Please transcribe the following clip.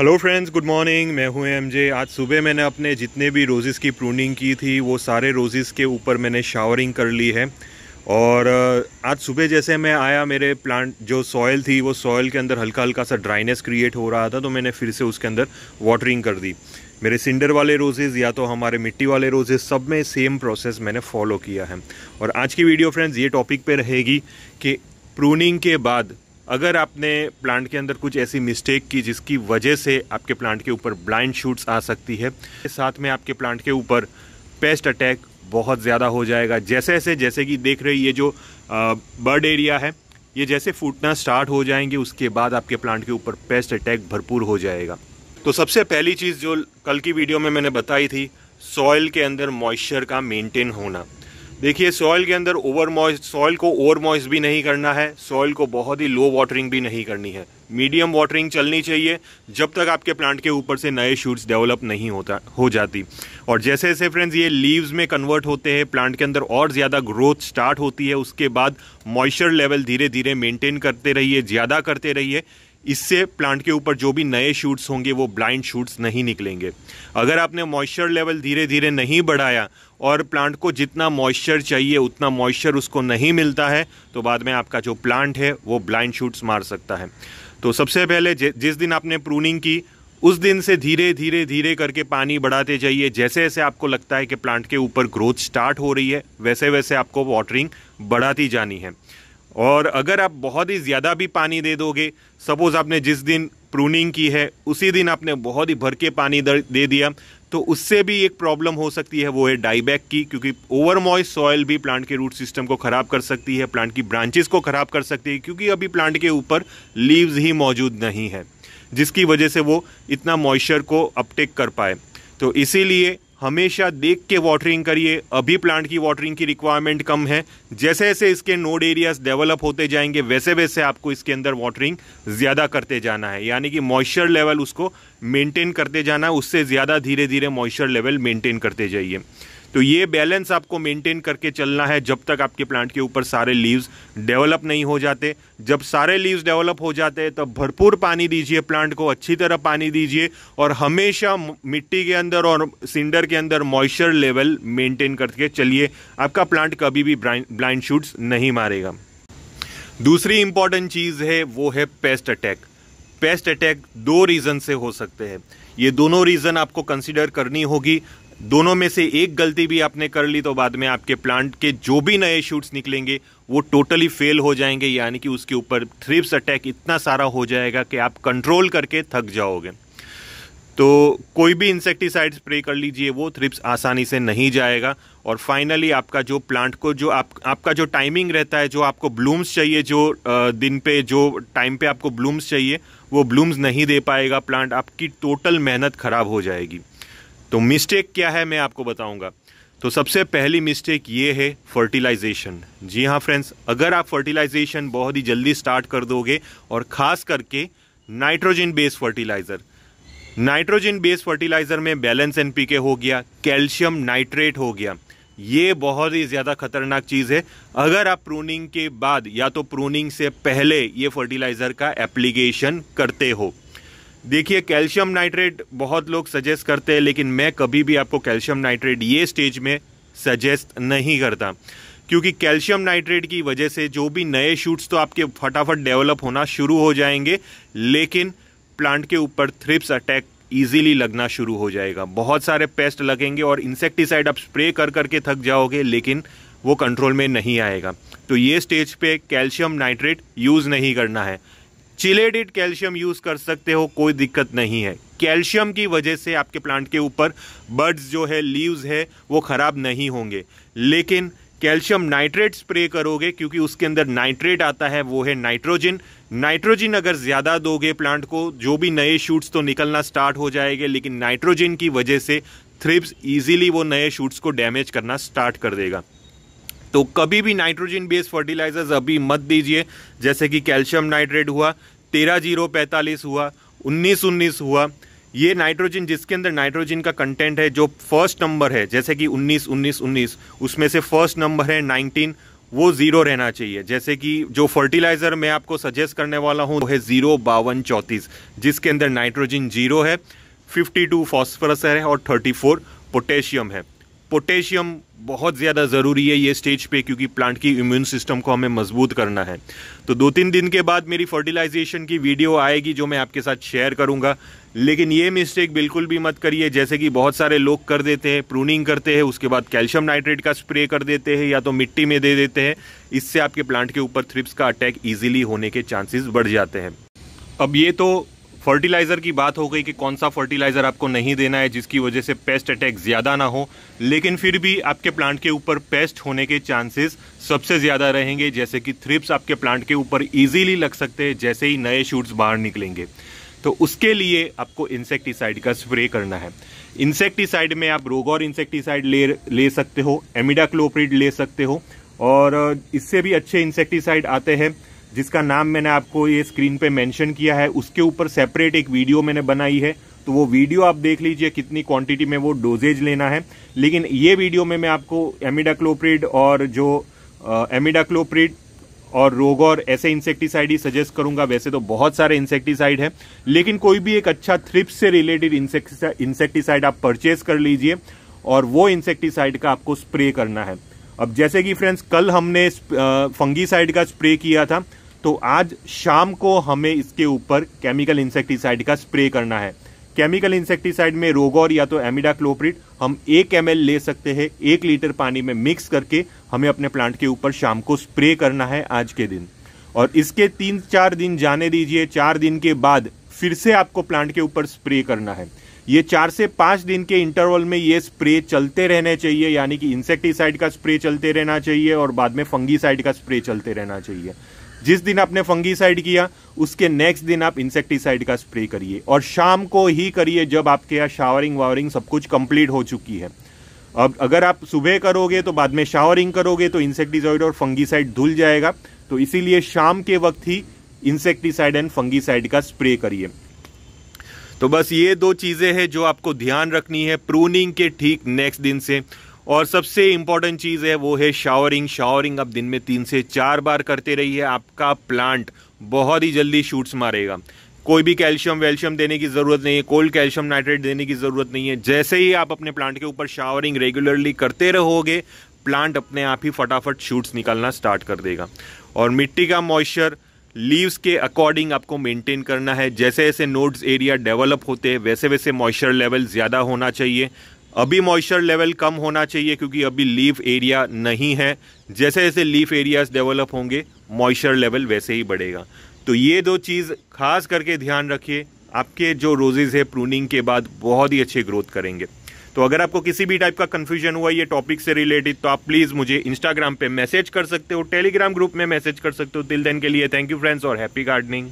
hello friends good morning मैं हूं MJ आज सुबह मैंने अपने जितने भी रोज़ेस की प्रूनिंग की थी वो सारे रोज़ेस के ऊपर मैंने शावरिंग कर ली है और आज सुबह जैसे मैं आया मेरे प्लांट जो सॉयल थी वो सॉयल के अंदर हल्का हल्का सा ड्राइनेस क्रिएट हो रहा था तो मैंने फिर से उसके अंदर वाटरिंग कर दी मेरे सिंडर वाले रोजेज़ या तो हमारे मिट्टी वाले रोजेज़ सब में सेम प्रोसेस मैंने फॉलो किया है और आज की वीडियो फ्रेंड्स ये टॉपिक पर रहेगी कि प्रूनिंग के बाद अगर आपने प्लांट के अंदर कुछ ऐसी मिस्टेक की जिसकी वजह से आपके प्लांट के ऊपर ब्लाइंड शूट्स आ सकती है साथ में आपके प्लांट के ऊपर पेस्ट अटैक बहुत ज़्यादा हो जाएगा जैसे जैसे जैसे कि देख रही ये जो बर्ड एरिया है ये जैसे फूटना स्टार्ट हो जाएंगे उसके बाद आपके प्लांट के ऊपर पेस्ट अटैक भरपूर हो जाएगा तो सबसे पहली चीज़ जो कल की वीडियो में मैंने बताई थी सॉइल के अंदर मॉइस्चर का मेंटेन होना देखिए सॉइल के अंदर ओवर मॉइस्ट सॉइल को ओवर मॉइस्ट भी नहीं करना है सॉइल को बहुत ही लो वाटरिंग भी नहीं करनी है मीडियम वाटरिंग चलनी चाहिए जब तक आपके प्लांट के ऊपर से नए शूट्स डेवलप नहीं होता हो जाती और जैसे जैसे फ्रेंड्स ये लीव्स में कन्वर्ट होते हैं प्लांट के अंदर और ज़्यादा ग्रोथ स्टार्ट होती है उसके बाद मॉइस्चर लेवल धीरे धीरे मेंटेन करते रहिए ज़्यादा करते रहिए इससे प्लांट के ऊपर जो भी नए शूट्स होंगे वो ब्लाइंड शूट्स नहीं निकलेंगे अगर आपने मॉइस्चर लेवल धीरे धीरे नहीं बढ़ाया और प्लांट को जितना मॉइस्चर चाहिए उतना मॉइस्चर उसको नहीं मिलता है तो बाद में आपका जो प्लांट है वो ब्लाइंड शूट्स मार सकता है तो सबसे पहले जिस दिन आपने प्रूनिंग की उस दिन से धीरे धीरे धीरे करके पानी बढ़ाते जाइए जैसे जैसे आपको लगता है कि प्लांट के ऊपर ग्रोथ स्टार्ट हो रही है वैसे वैसे आपको वाटरिंग बढ़ाती जानी है और अगर आप बहुत ही ज़्यादा भी पानी दे दोगे सपोज़ आपने जिस दिन प्रूनिंग की है उसी दिन आपने बहुत ही भर के पानी दे दिया तो उससे भी एक प्रॉब्लम हो सकती है वो है डाईबैक की क्योंकि ओवर मॉइस्ट सॉयल भी प्लांट के रूट सिस्टम को ख़राब कर सकती है प्लांट की ब्रांचेस को ख़राब कर सकती है क्योंकि अभी प्लांट के ऊपर लीव्स ही मौजूद नहीं है जिसकी वजह से वो इतना मॉइस्चर को अपटेक कर पाए तो इसीलिए हमेशा देख के वाटरिंग करिए अभी प्लांट की वाटरिंग की रिक्वायरमेंट कम है जैसे जैसे इसके नोड एरियाज डेवलप होते जाएंगे वैसे वैसे आपको इसके अंदर वाटरिंग ज़्यादा करते जाना है यानी कि मॉइस्चर लेवल उसको मेंटेन करते जाना उससे ज़्यादा धीरे धीरे मॉइस्चर लेवल मेंटेन करते जाइए तो ये बैलेंस आपको मेंटेन करके चलना है जब तक आपके प्लांट के ऊपर सारे लीव्स डेवलप नहीं हो जाते जब सारे लीव्स डेवलप हो जाते हैं तो तब भरपूर पानी दीजिए प्लांट को अच्छी तरह पानी दीजिए और हमेशा मिट्टी के अंदर और सिंडर के अंदर मॉइस्चर लेवल मेंटेन करके चलिए आपका प्लांट कभी भी ब्लाइंड शूट्स नहीं मारेगा दूसरी इंपॉर्टेंट चीज़ है वो है पेस्ट अटैक पेस्ट अटैक दो रीज़न से हो सकते हैं ये दोनों रीज़न आपको कंसिडर करनी होगी दोनों में से एक गलती भी आपने कर ली तो बाद में आपके प्लांट के जो भी नए शूट्स निकलेंगे वो टोटली फेल हो जाएंगे यानी कि उसके ऊपर थ्रिप्स अटैक इतना सारा हो जाएगा कि आप कंट्रोल करके थक जाओगे तो कोई भी इंसेक्टिसाइड स्प्रे कर लीजिए वो थ्रिप्स आसानी से नहीं जाएगा और फाइनली आपका जो प्लांट को जो आप आपका जो टाइमिंग रहता है जो आपको ब्लूम्स चाहिए जो दिन पे जो टाइम पे आपको ब्लूम्स चाहिए वो ब्लूम्स नहीं दे पाएगा प्लांट आपकी टोटल मेहनत ख़राब हो जाएगी तो मिस्टेक क्या है मैं आपको बताऊंगा तो सबसे पहली मिस्टेक ये है फर्टिलाइजेशन जी हाँ फ्रेंड्स अगर आप फर्टिलाइजेशन बहुत ही जल्दी स्टार्ट कर दोगे और ख़ास करके nitrogen based fertiliser nitrogen based fertiliser में बैलेंस एन पी के हो गया कैल्शियम नाइट्रेट हो गया ये बहुत ही ज़्यादा खतरनाक चीज़ है अगर आप प्रूनिंग के बाद या तो प्रूनिंग से पहले ये फर्टिलाइज़र का एप्लीकेशन करते हो देखिए कैल्शियम नाइट्रेट बहुत लोग सजेस्ट करते हैं लेकिन मैं कभी भी आपको कैल्शियम नाइट्रेट ये स्टेज में सजेस्ट नहीं करता क्योंकि कैल्शियम नाइट्रेट की वजह से जो भी नए शूट्स तो आपके फटाफट डेवलप होना शुरू हो जाएंगे लेकिन प्लांट के ऊपर थ्रिप्स अटैक ईजिली लगना शुरू हो जाएगा बहुत सारे पेस्ट लगेंगे और इंसेक्टिसाइड आप स्प्रे कर करके थक जाओगे लेकिन वो कंट्रोल में नहीं आएगा तो ये स्टेज पे कैल्शियम नाइट्रेट यूज़ नहीं करना है चिलेडिड कैल्शियम यूज कर सकते हो कोई दिक्कत नहीं है कैल्शियम की वजह से आपके प्लांट के ऊपर बर्ड्स जो है लीव्स है वो ख़राब नहीं होंगे लेकिन कैल्शियम नाइट्रेट स्प्रे करोगे क्योंकि उसके अंदर नाइट्रेट आता है वो है नाइट्रोजन नाइट्रोजन अगर ज़्यादा दोगे प्लांट को जो भी नए शूट्स तो निकलना स्टार्ट हो जाएंगे लेकिन नाइट्रोजन की वजह से थ्रिप्स इजीली वो नए शूट्स को डैमेज करना स्टार्ट कर देगा तो कभी भी नाइट्रोजन बेस्ड फर्टिलाइजर्स अभी मत दीजिए जैसे कि कैल्शियम नाइट्रेट हुआ तेरह जीरो पैंतालीस हुआ उन्नीस उन्नीस हुआ ये नाइट्रोजन जिसके अंदर नाइट्रोजन का कंटेंट है जो फर्स्ट नंबर है जैसे कि उन्नीस उन्नीस उन्नीस उसमें से फर्स्ट नंबर है नाइनटीन वो ज़ीरो रहना चाहिए जैसे कि जो फर्टिलाइज़र मैं आपको सजेस्ट करने वाला हूँ वो है ज़ीरो बावन चौंतीस जिसके अंदर नाइट्रोजन जीरो है फिफ्टी टू फॉस्फरस है और थर्टी फोर पोटेशियम है पोटेशियम बहुत ज़्यादा ज़रूरी है ये स्टेज पे क्योंकि प्लांट की इम्यून सिस्टम को हमें मजबूत करना है तो दो तीन दिन के बाद मेरी फर्टिलाइजेशन की वीडियो आएगी जो मैं आपके साथ शेयर करूंगा लेकिन ये मिस्टेक बिल्कुल भी मत करिए जैसे कि बहुत सारे लोग कर देते हैं प्रूनिंग करते हैं उसके बाद कैल्शियम नाइट्रेट का स्प्रे कर देते हैं या तो मिट्टी में दे देते हैं इससे आपके प्लांट के ऊपर थ्रिप्स का अटैक ईजिली होने के चांसेज बढ़ जाते हैं अब ये तो फर्टिलाइज़र की बात हो गई कि कौन सा फर्टिलाइज़र आपको नहीं देना है जिसकी वजह से पेस्ट अटैक ज़्यादा ना हो लेकिन फिर भी आपके प्लांट के ऊपर पेस्ट होने के चांसेस सबसे ज़्यादा रहेंगे जैसे कि थ्रिप्स आपके प्लांट के ऊपर इजीली लग सकते हैं जैसे ही नए शूट्स बाहर निकलेंगे तो उसके लिए आपको इंसेक्टिसाइड का स्प्रे करना है इंसेक्टिसाइड में आप रोगोर इंसेक्टिसाइड ले ले सकते हो एमिडाक्लोप्रिड ले सकते हो और इससे भी अच्छे इंसेक्टिसाइड आते हैं जिसका नाम मैंने आपको ये स्क्रीन पे मेंशन किया है उसके ऊपर सेपरेट एक वीडियो मैंने बनाई है तो वो वीडियो आप देख लीजिए कितनी क्वांटिटी में वो डोजेज लेना है लेकिन ये वीडियो में मैं आपको एमिडाक्लोप्रिड और जो एमिडाक्लोप्रिड और रोग और ऐसे इंसेक्टिसाइड ही सजेस्ट करूंगा वैसे तो बहुत सारे इंसेक्टिसाइड हैं लेकिन कोई भी एक अच्छा थ्रिप्स से रिलेटेड इंसेक्टिसाइड आप परचेज कर लीजिए और वो इंसेक्टिसाइड का आपको स्प्रे करना है अब जैसे कि फ्रेंड्स कल हमने फंगीसाइड का स्प्रे किया था तो आज शाम को हमें इसके ऊपर केमिकल इंसेक्टिसाइड का स्प्रे करना है केमिकल इंसेक्टिसाइड में रोगोर या तो एमिडा क्लोप्रिट हम एक एम ले सकते हैं एक लीटर पानी में मिक्स करके हमें अपने प्लांट के ऊपर शाम को स्प्रे करना है आज के दिन और इसके तीन चार दिन जाने दीजिए चार दिन के बाद फिर से आपको प्लांट के ऊपर स्प्रे करना है ये चार से पांच दिन के इंटरवल में ये स्प्रे चलते रहने चाहिए यानी कि इंसेक्टिसाइड का स्प्रे चलते रहना चाहिए और बाद में फंगीसाइड का स्प्रे चलते रहना चाहिए जिस दिन आपने फंगीसाइड किया उसके नेक्स्ट दिन आप इंसेक्टिसाइड का स्प्रे करिए और शाम को ही करिए जब आपके यहाँ शावरिंग वावरिंग सब कुछ कंप्लीट हो चुकी है अब अगर आप सुबह करोगे तो बाद में शावरिंग करोगे तो इंसेक्टिसाइड और फंगीसाइड धुल जाएगा तो इसीलिए शाम के वक्त ही इंसेक्टिसाइड एंड फंगीसाइड का स्प्रे करिए तो बस ये दो चीज़ें हैं जो आपको ध्यान रखनी है प्रूनिंग के ठीक नेक्स्ट दिन से और सबसे इम्पॉर्टेंट चीज़ है वो है शावरिंग शावरिंग आप दिन में तीन से चार बार करते रहिए आपका प्लांट बहुत ही जल्दी शूट्स मारेगा कोई भी कैल्शियम वेल्शियम देने की ज़रूरत नहीं है कोल्ड कैल्शियम नाइट्रेट देने की ज़रूरत नहीं है जैसे ही आप अपने प्लांट के ऊपर शावरिंग रेगुलरली करते रहोगे प्लांट अपने आप ही फटाफट शूट्स निकालना स्टार्ट कर देगा और मिट्टी का मॉइस्चर लीव्स के अकॉर्डिंग आपको मेंटेन करना है जैसे जैसे नोड्स एरिया डेवलप होते हैं वैसे वैसे मॉइस्चर लेवल ज़्यादा होना चाहिए अभी मॉइस्चर लेवल कम होना चाहिए क्योंकि अभी लीफ एरिया नहीं है जैसे जैसे लीफ एरियाज डेवलप होंगे मॉइस्चर लेवल वैसे ही बढ़ेगा तो ये दो चीज़ खास करके ध्यान रखिए आपके जो रोजेज़ है प्रूनिंग के बाद बहुत ही अच्छे ग्रोथ करेंगे तो अगर आपको किसी भी टाइप का कन्फ्यूजन हुआ ये टॉपिक से रिलेटेड तो आप प्लीज़ मुझे इंस्टाग्राम पे मैसेज कर सकते हो टेलीग्राम ग्रुप में मैसेज कर सकते हो तिल देन के लिए थैंक यू फ्रेंड्स और हैप्पी गार्डनिंग